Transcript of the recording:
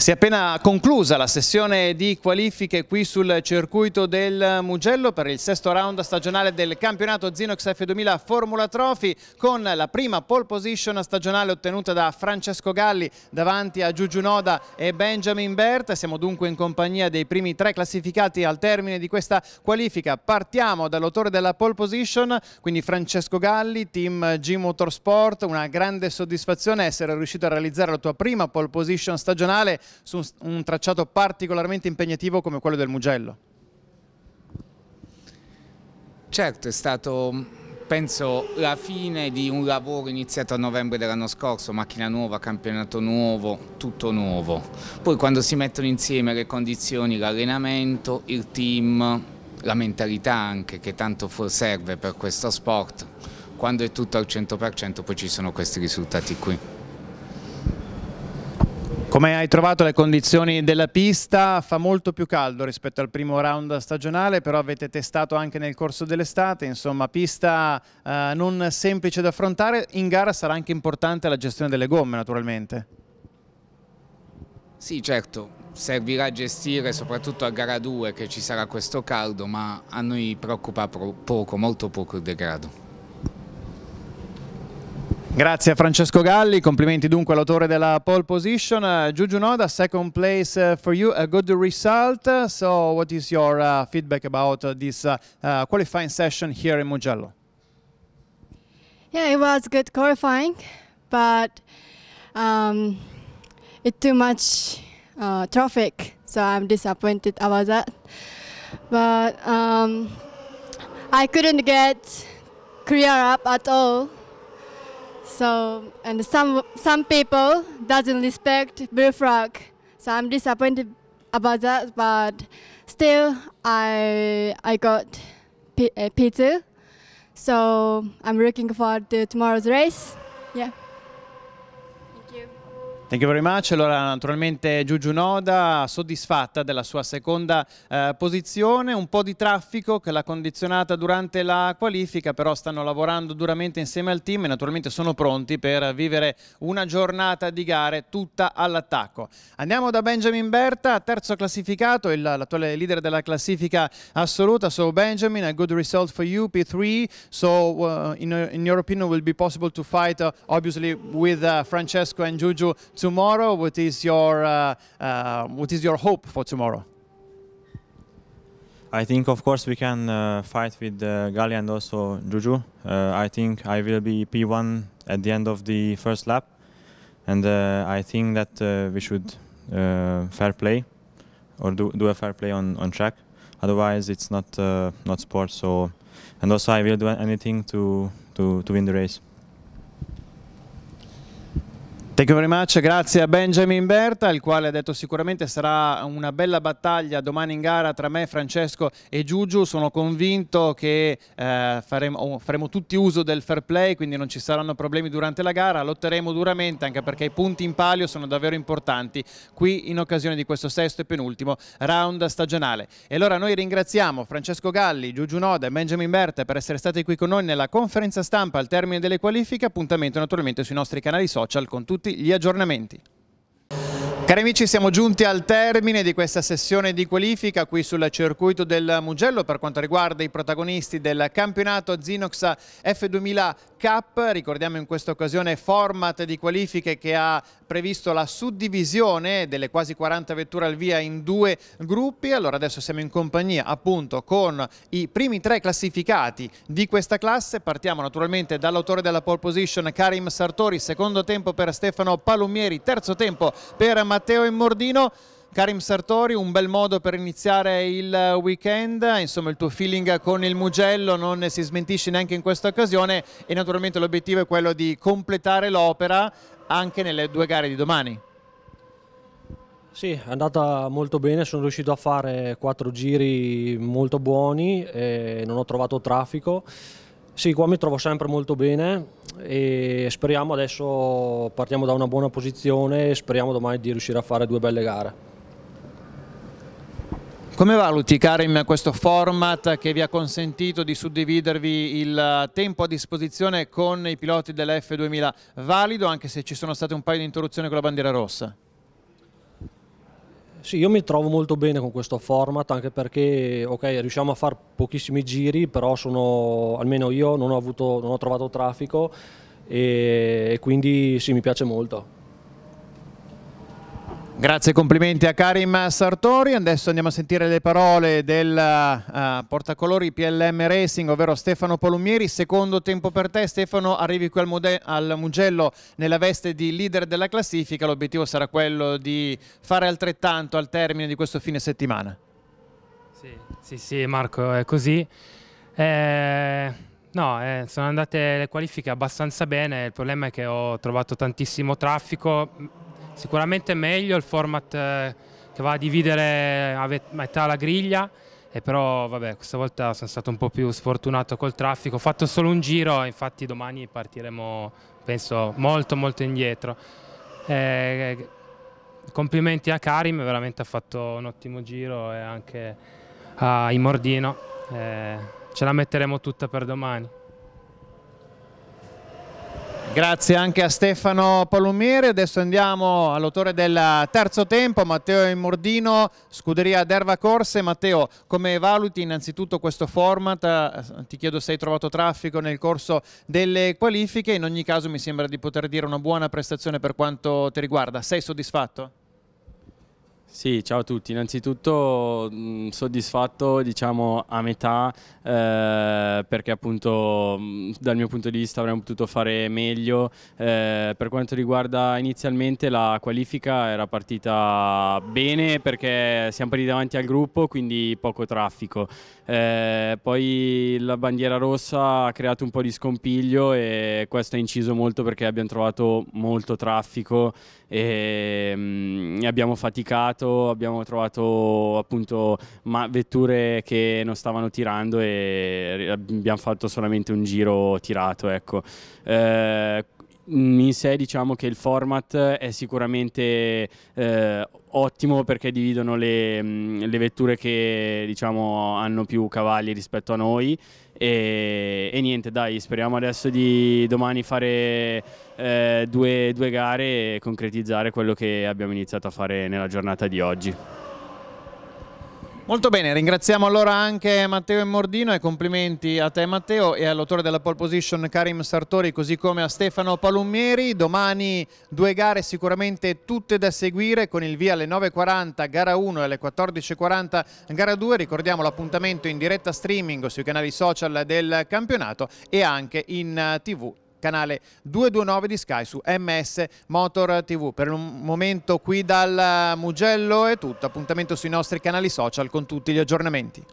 Si è appena conclusa la sessione di qualifiche qui sul circuito del Mugello per il sesto round stagionale del campionato Zinox F2000 Formula Trophy con la prima pole position stagionale ottenuta da Francesco Galli davanti a Giugiu Noda e Benjamin Bert. Siamo dunque in compagnia dei primi tre classificati al termine di questa qualifica. Partiamo dall'autore della pole position, quindi Francesco Galli, team G Motorsport. Una grande soddisfazione essere riuscito a realizzare la tua prima pole position stagionale su un tracciato particolarmente impegnativo come quello del Mugello. Certo, è stato penso la fine di un lavoro iniziato a novembre dell'anno scorso, macchina nuova, campionato nuovo, tutto nuovo. Poi quando si mettono insieme le condizioni, l'allenamento, il team, la mentalità anche che tanto serve per questo sport, quando è tutto al 100% poi ci sono questi risultati qui. Come hai trovato le condizioni della pista? Fa molto più caldo rispetto al primo round stagionale, però avete testato anche nel corso dell'estate, insomma pista eh, non semplice da affrontare, in gara sarà anche importante la gestione delle gomme naturalmente. Sì certo, servirà a gestire soprattutto a gara 2 che ci sarà questo caldo, ma a noi preoccupa poco, molto poco il degrado. Grazie a Francesco Galli, complimenti dunque all'autore della pole position. Uh, Giugiu Noda, second place eh, for you, a good result. Uh, so what is your uh, feedback about uh, this uh, uh, qualifying session here in Mugello? Yeah, it was good qualifying, but um, it's too much uh, traffic, so I'm disappointed about that. But um, I couldn't get clear up at all. So, and some, some people doesn't respect bullfrog. So I'm disappointed about that, but still I, I got uh, pizza. So I'm looking forward to tomorrow's race. Thank you very much. Allora, naturalmente Giugiu Noda soddisfatta della sua seconda eh, posizione, un po' di traffico che l'ha condizionata durante la qualifica, però stanno lavorando duramente insieme al team e naturalmente sono pronti per vivere una giornata di gare tutta all'attacco. Andiamo da Benjamin Berta, terzo classificato, l'attuale leader della classifica assoluta. So Benjamin, a good result for you, P3. So uh, in, in your opinion will be possible to fight uh, obviously with uh, Francesco and Giugiu tomorrow? What is your, uh, uh, what is your hope for tomorrow? I think, of course, we can uh, fight with uh, Gali and also Juju. Uh, I think I will be P1 at the end of the first lap. And uh, I think that uh, we should fair play or do, do a fair play on, on track. Otherwise, it's not, not sport. So, and also, I will do anything to, to, to win the race. Thank you very much, grazie a Benjamin Berta, il quale ha detto sicuramente sarà una bella battaglia domani in gara tra me, Francesco e Giugiu, sono convinto che eh, faremo, faremo, tutti uso del fair play, quindi non ci saranno problemi durante la gara, lotteremo duramente anche perché i punti in palio sono davvero importanti qui in occasione di questo sesto e penultimo round stagionale. E allora noi ringraziamo Francesco Galli, Giugiu Noda e Benjamin Berta per essere stati qui con noi nella conferenza stampa al termine delle qualifiche, appuntamento naturalmente sui nostri canali social con tutti tutti gli aggiornamenti. Cari amici, siamo giunti al termine di questa sessione di qualifica qui sul circuito del Mugello per quanto riguarda i protagonisti del campionato Zinox F2000 Cup, ricordiamo in questa occasione format di qualifiche che ha previsto la suddivisione delle quasi 40 vetture al via in due gruppi, allora adesso siamo in compagnia appunto con i primi tre classificati di questa classe, partiamo naturalmente dall'autore della pole position Karim Sartori, secondo tempo per Stefano Palumieri, terzo tempo per Matteo Immordino, Karim Sartori, un bel modo per iniziare il weekend, insomma il tuo feeling con il Mugello non si smentisce neanche in questa occasione e naturalmente l'obiettivo è quello di completare l'opera anche nelle due gare di domani. Sì, è andata molto bene, sono riuscito a fare quattro giri molto buoni e non ho trovato traffico. Sì, qua mi trovo sempre molto bene e speriamo adesso partiamo da una buona posizione e speriamo domani di riuscire a fare due belle gare. Come valuti Karim questo format che vi ha consentito di suddividervi il eh, tempo a disposizione con i piloti dell'F2000 valido anche se ci sono state un paio di interruzioni con la bandiera rossa? Sì, io mi trovo molto bene con questo format anche perché okay, riusciamo a fare pochissimi giri, però sono, almeno io non ho, avuto, non ho trovato traffico e, quindi sì, mi piace molto. Grazie, complimenti a Karim Sartori. Adesso andiamo a sentire le parole del uh, portacolori PLM Racing, ovvero Stefano Polumieri. Secondo tempo per te, Stefano, arrivi qui al, al, Mugello nella veste di leader della classifica. L'obiettivo sarà quello di fare altrettanto al termine di questo fine settimana. Sì, sì, sì Marco, è così. Eh, no, eh, sono andate le qualifiche abbastanza bene. Il problema è che ho trovato tantissimo traffico Sicuramente è meglio il format eh, che va a dividere a metà la griglia, e però vabbè, questa volta sono stato un po' più sfortunato col traffico, ho fatto solo un giro, infatti domani partiremo penso molto molto indietro. Eh, complimenti a Karim, veramente ha fatto un ottimo giro e anche a Imordino, eh, ce la metteremo tutta per domani. Grazie anche a Stefano Palomieri, adesso andiamo all'autore del terzo tempo, Matteo Immordino, scuderia d'Erva Corse. Matteo, come valuti innanzitutto questo format? Eh, ti chiedo se hai trovato traffico nel corso delle qualifiche, in ogni caso mi sembra di poter dire una buona prestazione per quanto ti riguarda. Sei soddisfatto? Sì, ciao a tutti. Innanzitutto mh, mm, soddisfatto diciamo a metà eh, perché appunto mh, mm, dal mio punto di vista avremmo potuto fare meglio. Eh, per quanto riguarda inizialmente la qualifica era partita bene perché siamo partiti davanti al gruppo quindi poco traffico. Eh, poi la bandiera rossa ha creato un po' di scompiglio e questo ha inciso molto perché abbiamo trovato molto traffico e mh, mm, abbiamo faticato trovato, abbiamo trovato appunto vetture che non stavano tirando e eh, abbiamo fatto solamente un giro tirato. Ecco. Eh, in sé diciamo che il format è sicuramente eh, ottimo perché dividono le, mm, le vetture che diciamo, hanno più cavalli rispetto a noi e, e niente dai speriamo adesso di domani fare eh, due, due gare e concretizzare quello che abbiamo iniziato a fare nella giornata di oggi. Molto bene, ringraziamo allora anche Matteo Immordino e complimenti a te Matteo e all'autore della pole position Karim Sartori così come a Stefano Palumieri. Domani due gare sicuramente tutte da seguire con il via alle 9.40 gara 1 e alle 14.40 gara 2. Ricordiamo l'appuntamento in diretta streaming sui canali social del campionato e anche in eh, tv canale 229 di Sky su MS Motor TV. Per il momento qui dal Mugello è tutto, appuntamento sui nostri canali social con tutti gli aggiornamenti.